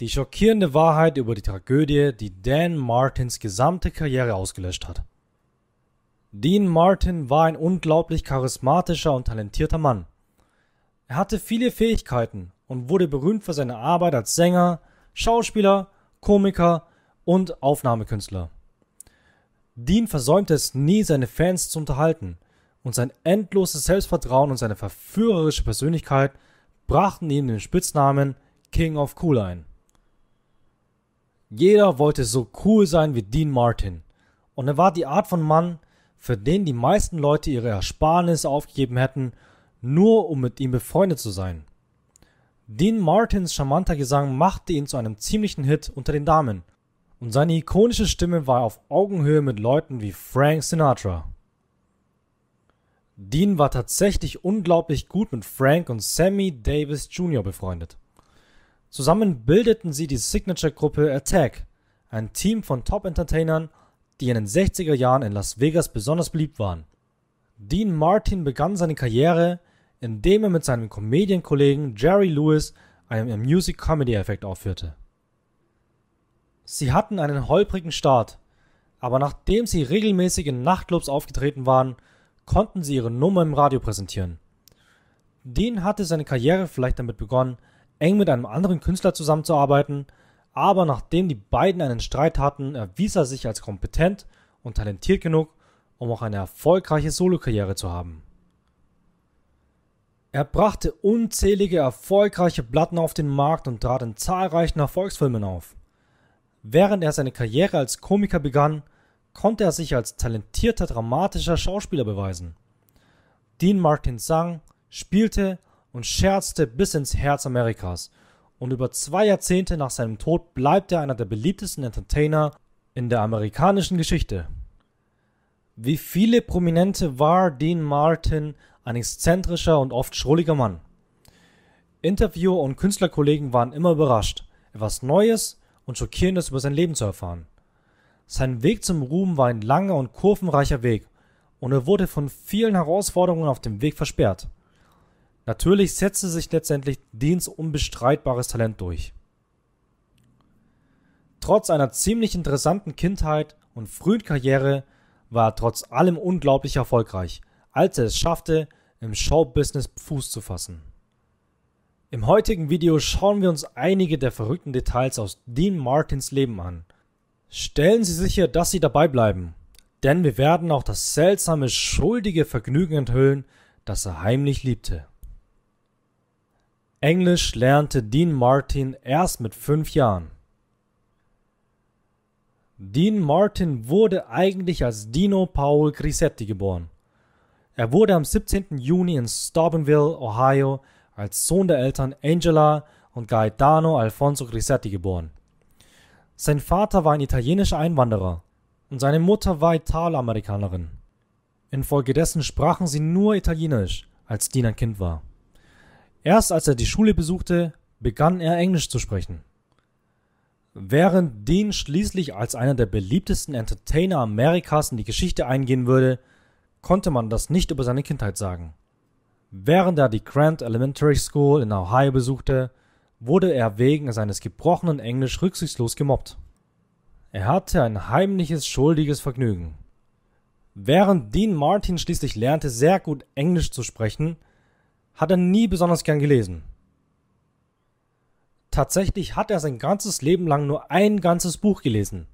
Die schockierende Wahrheit über die Tragödie, die Dan Martins gesamte Karriere ausgelöscht hat. Dean Martin war ein unglaublich charismatischer und talentierter Mann. Er hatte viele Fähigkeiten und wurde berühmt für seine Arbeit als Sänger, Schauspieler, Komiker und Aufnahmekünstler. Dean versäumte es nie, seine Fans zu unterhalten, und sein endloses Selbstvertrauen und seine verführerische Persönlichkeit brachten ihm den Spitznamen King of Cool ein. Jeder wollte so cool sein wie Dean Martin. Und er war die Art von Mann, für den die meisten Leute ihre Ersparnisse aufgegeben hätten, nur um mit ihm befreundet zu sein. Dean Martins charmanter Gesang machte ihn zu einem ziemlichen Hit unter den Damen und seine ikonische Stimme war auf Augenhöhe mit Leuten wie Frank Sinatra. Dean war tatsächlich unglaublich gut mit Frank und Sammy Davis Jr. befreundet. Zusammen bildeten sie die Signature-Gruppe Attack, ein Team von Top-Entertainern, die in den 60er Jahren in Las Vegas besonders beliebt waren. Dean Martin begann seine Karriere, indem er mit seinem Comedienkollegen Jerry Lewis einen Music-Comedy-Effekt aufführte. Sie hatten einen holprigen Start, aber nachdem sie regelmäßig in Nachtclubs aufgetreten waren, konnten sie ihre Nummer im Radio präsentieren. Dean hatte seine Karriere vielleicht damit begonnen, eng mit einem anderen Künstler zusammenzuarbeiten, aber nachdem die beiden einen Streit hatten, erwies er sich als kompetent und talentiert genug, um auch eine erfolgreiche Solokarriere zu haben. Er brachte unzählige erfolgreiche Platten auf den Markt und trat in zahlreichen Erfolgsfilmen auf. Während er seine Karriere als Komiker begann, konnte er sich als talentierter dramatischer Schauspieler beweisen. Dean Martin sang, spielte und scherzte bis ins Herz Amerikas. Und über zwei Jahrzehnte nach seinem Tod bleibt er einer der beliebtesten Entertainer in der amerikanischen Geschichte. Wie viele Prominente war Dean Martin ein exzentrischer und oft schrulliger Mann. Interviewer und Künstlerkollegen waren immer überrascht, etwas Neues und Schockierendes über sein Leben zu erfahren. Sein Weg zum Ruhm war ein langer und kurvenreicher Weg, und er wurde von vielen Herausforderungen auf dem Weg versperrt. Natürlich setzte sich letztendlich Deans unbestreitbares Talent durch. Trotz einer ziemlich interessanten Kindheit und frühen Karriere war er trotz allem unglaublich erfolgreich, als er es schaffte, im Showbusiness Fuß zu fassen. Im heutigen Video schauen wir uns einige der verrückten Details aus Dean Martins Leben an. Stellen Sie sicher, dass Sie dabei bleiben, denn wir werden auch das seltsame, schuldige Vergnügen enthüllen, das er heimlich liebte. Englisch lernte Dean Martin erst mit fünf Jahren. Dean Martin wurde eigentlich als Dino Paul Grisetti geboren. Er wurde am 17. Juni in Steubenville, Ohio, als Sohn der Eltern Angela und Gaetano Alfonso Grisetti geboren. Sein Vater war ein italienischer Einwanderer und seine Mutter war Italamerikanerin. Infolgedessen sprachen sie nur Italienisch, als Dean ein Kind war. Erst als er die Schule besuchte, begann er Englisch zu sprechen. Während Dean schließlich als einer der beliebtesten Entertainer Amerikas in die Geschichte eingehen würde, konnte man das nicht über seine Kindheit sagen. Während er die Grant Elementary School in Ohio besuchte, wurde er wegen seines gebrochenen Englisch rücksichtslos gemobbt. Er hatte ein heimliches, schuldiges Vergnügen. Während Dean Martin schließlich lernte, sehr gut Englisch zu sprechen, hat er nie besonders gern gelesen. Tatsächlich hat er sein ganzes Leben lang nur ein ganzes Buch gelesen,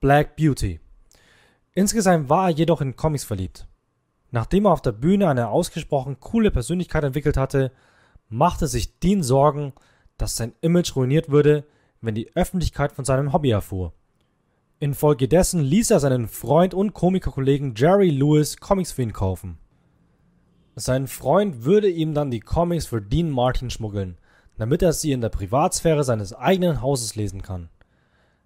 Black Beauty. Insgesamt war er jedoch in Comics verliebt. Nachdem er auf der Bühne eine ausgesprochen coole Persönlichkeit entwickelt hatte, machte sich Dean Sorgen, dass sein Image ruiniert würde, wenn die Öffentlichkeit von seinem Hobby erfuhr. Infolgedessen ließ er seinen Freund und Komikerkollegen Jerry Lewis Comics für ihn kaufen. Sein Freund würde ihm dann die Comics für Dean Martin schmuggeln, damit er sie in der Privatsphäre seines eigenen Hauses lesen kann.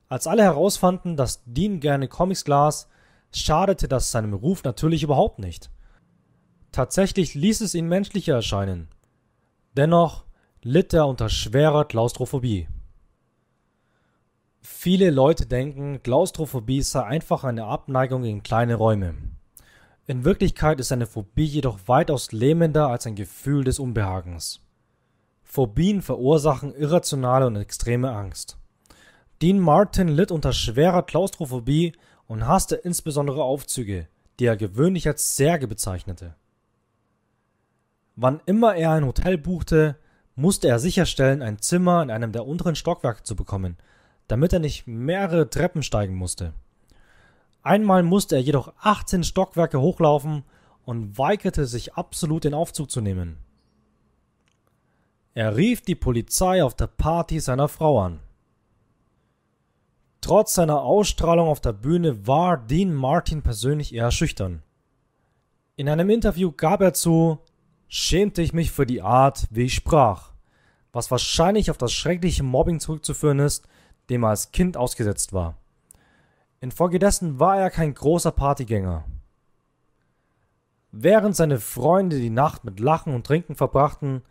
Als alle herausfanden, dass Dean gerne Comics las, schadete das seinem Ruf natürlich überhaupt nicht. Tatsächlich ließ es ihn menschlicher erscheinen. Dennoch litt er unter schwerer Klaustrophobie. Viele Leute denken, Klaustrophobie sei einfach eine Abneigung gegen kleine Räume. In Wirklichkeit ist eine Phobie jedoch weitaus lähmender als ein Gefühl des Unbehagens. Phobien verursachen irrationale und extreme Angst. Dean Martin litt unter schwerer Klaustrophobie und hasste insbesondere Aufzüge, die er gewöhnlich als Särge bezeichnete. Wann immer er ein Hotel buchte, musste er sicherstellen, ein Zimmer in einem der unteren Stockwerke zu bekommen, damit er nicht mehrere Treppen steigen musste. Einmal musste er jedoch 18 Stockwerke hochlaufen und weigerte sich absolut den Aufzug zu nehmen. Er rief die Polizei auf der Party seiner Frau an. Trotz seiner Ausstrahlung auf der Bühne war Dean Martin persönlich eher schüchtern. In einem Interview gab er zu, schämte ich mich für die Art, wie ich sprach, was wahrscheinlich auf das schreckliche Mobbing zurückzuführen ist, dem er als Kind ausgesetzt war. Infolgedessen war er kein großer Partygänger. Während seine Freunde die Nacht mit Lachen und Trinken verbrachten,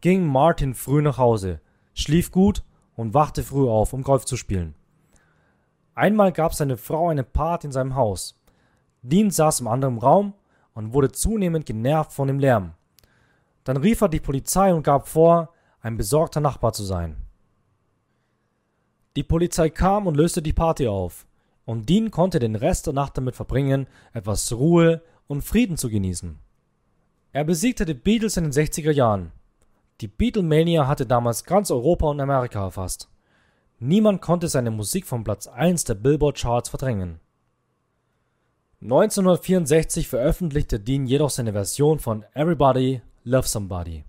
ging Martin früh nach Hause, schlief gut und wachte früh auf, um Golf zu spielen. Einmal gab seine Frau eine Party in seinem Haus. Dean saß im anderen Raum und wurde zunehmend genervt von dem Lärm. Dann rief er die Polizei und gab vor, ein besorgter Nachbar zu sein. Die Polizei kam und löste die Party auf und Dean konnte den Rest der Nacht damit verbringen, etwas Ruhe und Frieden zu genießen. Er besiegte die Beatles in den 60er Jahren. Die Beatlemania hatte damals ganz Europa und Amerika erfasst. Niemand konnte seine Musik vom Platz 1 der Billboard-Charts verdrängen. 1964 veröffentlichte Dean jedoch seine Version von Everybody Love Somebody.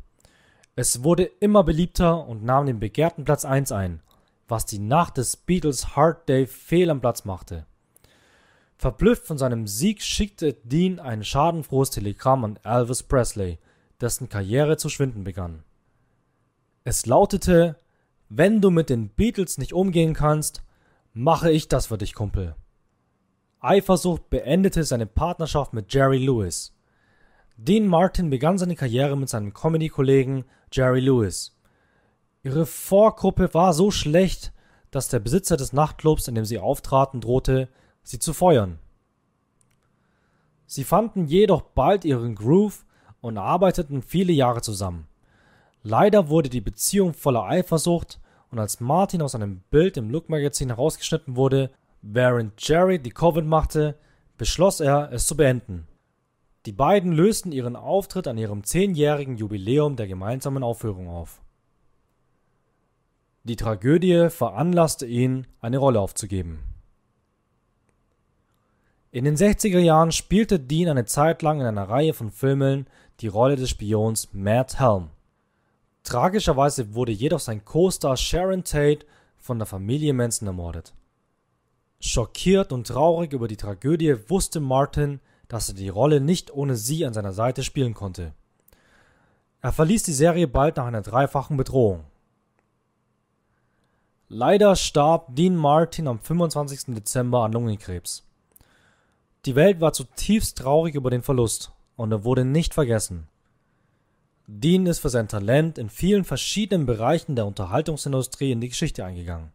Es wurde immer beliebter und nahm den begehrten Platz 1 ein, was die Nacht des Beatles Hard Day fehl am Platz machte. Verblüfft von seinem Sieg schickte Dean ein schadenfrohes Telegramm an Elvis Presley, dessen Karriere zu schwinden begann. Es lautete Wenn du mit den Beatles nicht umgehen kannst, mache ich das für dich, Kumpel. Eifersucht beendete seine Partnerschaft mit Jerry Lewis. Dean Martin begann seine Karriere mit seinem Comedy-Kollegen Jerry Lewis, Ihre Vorgruppe war so schlecht, dass der Besitzer des Nachtclubs, in dem sie auftraten, drohte, sie zu feuern. Sie fanden jedoch bald ihren Groove und arbeiteten viele Jahre zusammen. Leider wurde die Beziehung voller Eifersucht und als Martin aus einem Bild im Look Magazin herausgeschnitten wurde, während Jerry die Coven machte, beschloss er, es zu beenden. Die beiden lösten ihren Auftritt an ihrem zehnjährigen Jubiläum der gemeinsamen Aufführung auf. Die Tragödie veranlasste ihn, eine Rolle aufzugeben. In den 60er Jahren spielte Dean eine Zeit lang in einer Reihe von Filmen die Rolle des Spions Matt Helm. Tragischerweise wurde jedoch sein Co-Star Sharon Tate von der Familie Manson ermordet. Schockiert und traurig über die Tragödie wusste Martin, dass er die Rolle nicht ohne sie an seiner Seite spielen konnte. Er verließ die Serie bald nach einer dreifachen Bedrohung. Leider starb Dean Martin am 25. Dezember an Lungenkrebs. Die Welt war zutiefst traurig über den Verlust und er wurde nicht vergessen. Dean ist für sein Talent in vielen verschiedenen Bereichen der Unterhaltungsindustrie in die Geschichte eingegangen.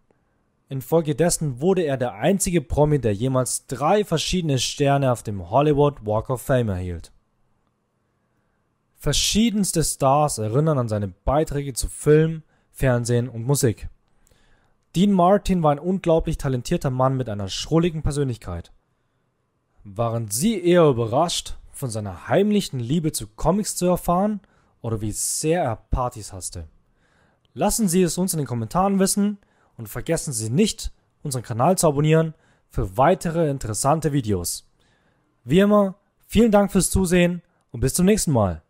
Infolgedessen wurde er der einzige Promi, der jemals drei verschiedene Sterne auf dem Hollywood Walk of Fame erhielt. Verschiedenste Stars erinnern an seine Beiträge zu Film, Fernsehen und Musik. Dean Martin war ein unglaublich talentierter Mann mit einer schrulligen Persönlichkeit. Waren Sie eher überrascht, von seiner heimlichen Liebe zu Comics zu erfahren oder wie sehr er Partys hasste? Lassen Sie es uns in den Kommentaren wissen und vergessen Sie nicht, unseren Kanal zu abonnieren für weitere interessante Videos. Wie immer, vielen Dank fürs Zusehen und bis zum nächsten Mal.